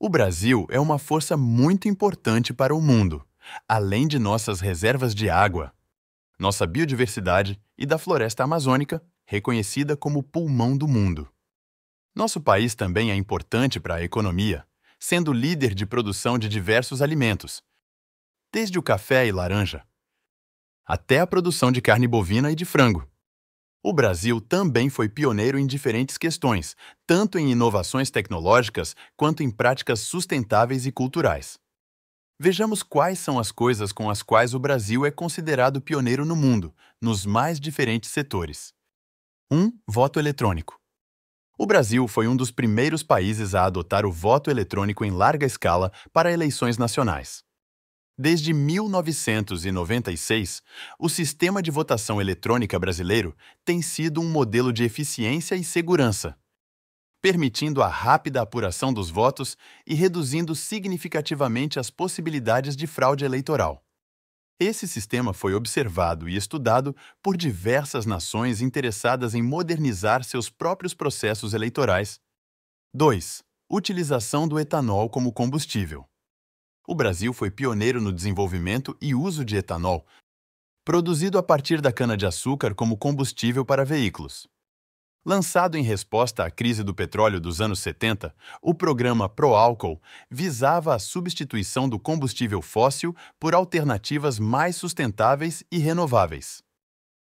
O Brasil é uma força muito importante para o mundo, além de nossas reservas de água, nossa biodiversidade e da floresta amazônica, reconhecida como pulmão do mundo. Nosso país também é importante para a economia, sendo líder de produção de diversos alimentos, desde o café e laranja, até a produção de carne bovina e de frango. O Brasil também foi pioneiro em diferentes questões, tanto em inovações tecnológicas quanto em práticas sustentáveis e culturais. Vejamos quais são as coisas com as quais o Brasil é considerado pioneiro no mundo, nos mais diferentes setores. 1. Um, voto eletrônico. O Brasil foi um dos primeiros países a adotar o voto eletrônico em larga escala para eleições nacionais. Desde 1996, o sistema de votação eletrônica brasileiro tem sido um modelo de eficiência e segurança, permitindo a rápida apuração dos votos e reduzindo significativamente as possibilidades de fraude eleitoral. Esse sistema foi observado e estudado por diversas nações interessadas em modernizar seus próprios processos eleitorais. 2. Utilização do etanol como combustível o Brasil foi pioneiro no desenvolvimento e uso de etanol, produzido a partir da cana-de-açúcar como combustível para veículos. Lançado em resposta à crise do petróleo dos anos 70, o programa Proálcool visava a substituição do combustível fóssil por alternativas mais sustentáveis e renováveis.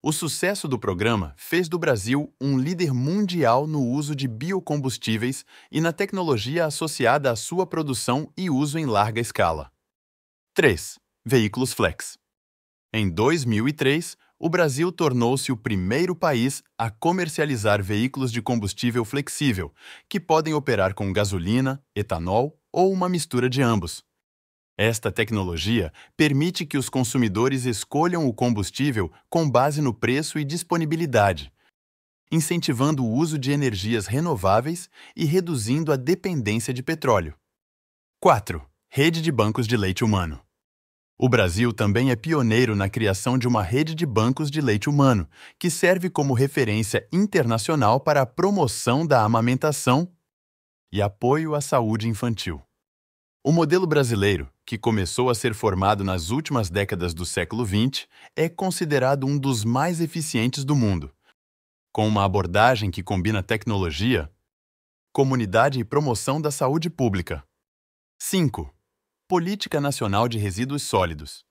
O sucesso do programa fez do Brasil um líder mundial no uso de biocombustíveis e na tecnologia associada à sua produção e uso em larga escala. 3. Veículos flex. Em 2003, o Brasil tornou-se o primeiro país a comercializar veículos de combustível flexível, que podem operar com gasolina, etanol ou uma mistura de ambos. Esta tecnologia permite que os consumidores escolham o combustível com base no preço e disponibilidade, incentivando o uso de energias renováveis e reduzindo a dependência de petróleo. 4. Rede de bancos de leite humano. O Brasil também é pioneiro na criação de uma rede de bancos de leite humano, que serve como referência internacional para a promoção da amamentação e apoio à saúde infantil. O modelo brasileiro, que começou a ser formado nas últimas décadas do século XX, é considerado um dos mais eficientes do mundo. Com uma abordagem que combina tecnologia, comunidade e promoção da saúde pública. 5. Política Nacional de Resíduos Sólidos.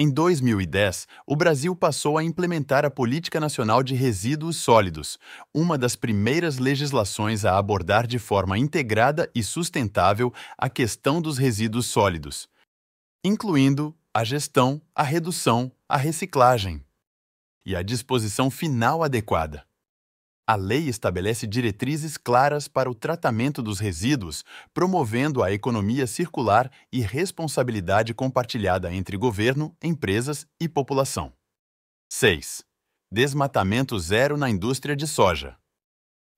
Em 2010, o Brasil passou a implementar a Política Nacional de Resíduos Sólidos, uma das primeiras legislações a abordar de forma integrada e sustentável a questão dos resíduos sólidos, incluindo a gestão, a redução, a reciclagem e a disposição final adequada. A lei estabelece diretrizes claras para o tratamento dos resíduos, promovendo a economia circular e responsabilidade compartilhada entre governo, empresas e população. 6. Desmatamento zero na indústria de soja.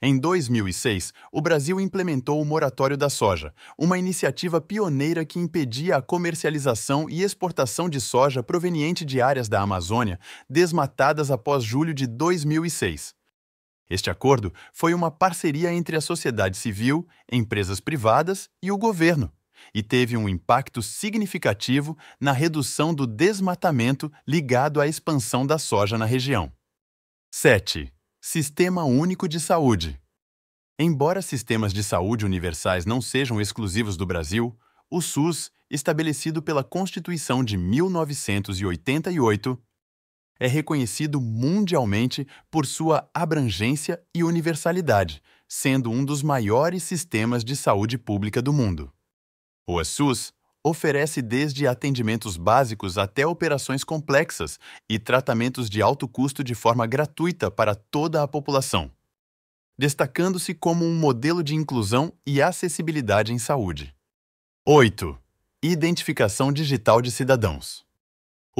Em 2006, o Brasil implementou o Moratório da Soja, uma iniciativa pioneira que impedia a comercialização e exportação de soja proveniente de áreas da Amazônia desmatadas após julho de 2006. Este acordo foi uma parceria entre a sociedade civil, empresas privadas e o governo, e teve um impacto significativo na redução do desmatamento ligado à expansão da soja na região. 7. Sistema Único de Saúde Embora sistemas de saúde universais não sejam exclusivos do Brasil, o SUS, estabelecido pela Constituição de 1988, é reconhecido mundialmente por sua abrangência e universalidade, sendo um dos maiores sistemas de saúde pública do mundo. O SUS oferece desde atendimentos básicos até operações complexas e tratamentos de alto custo de forma gratuita para toda a população, destacando-se como um modelo de inclusão e acessibilidade em saúde. 8. Identificação digital de cidadãos.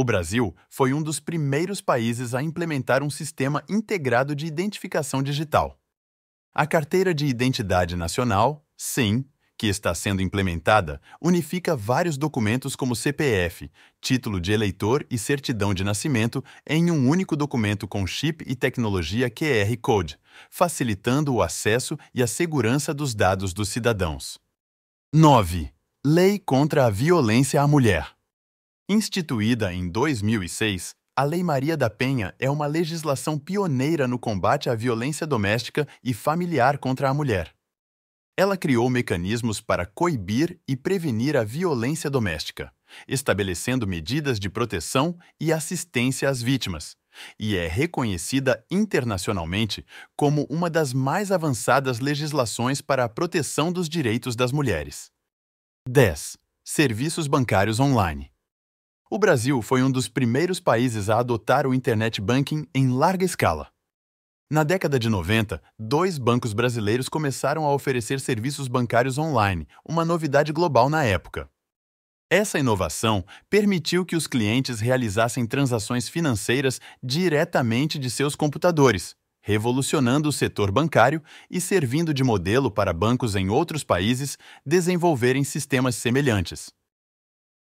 O Brasil foi um dos primeiros países a implementar um sistema integrado de identificação digital. A Carteira de Identidade Nacional, SIM, que está sendo implementada, unifica vários documentos como CPF, título de eleitor e certidão de nascimento em um único documento com chip e tecnologia QR Code, facilitando o acesso e a segurança dos dados dos cidadãos. 9. Lei contra a violência à mulher. Instituída em 2006, a Lei Maria da Penha é uma legislação pioneira no combate à violência doméstica e familiar contra a mulher. Ela criou mecanismos para coibir e prevenir a violência doméstica, estabelecendo medidas de proteção e assistência às vítimas, e é reconhecida internacionalmente como uma das mais avançadas legislações para a proteção dos direitos das mulheres. 10. Serviços bancários online. O Brasil foi um dos primeiros países a adotar o internet banking em larga escala. Na década de 90, dois bancos brasileiros começaram a oferecer serviços bancários online, uma novidade global na época. Essa inovação permitiu que os clientes realizassem transações financeiras diretamente de seus computadores, revolucionando o setor bancário e servindo de modelo para bancos em outros países desenvolverem sistemas semelhantes.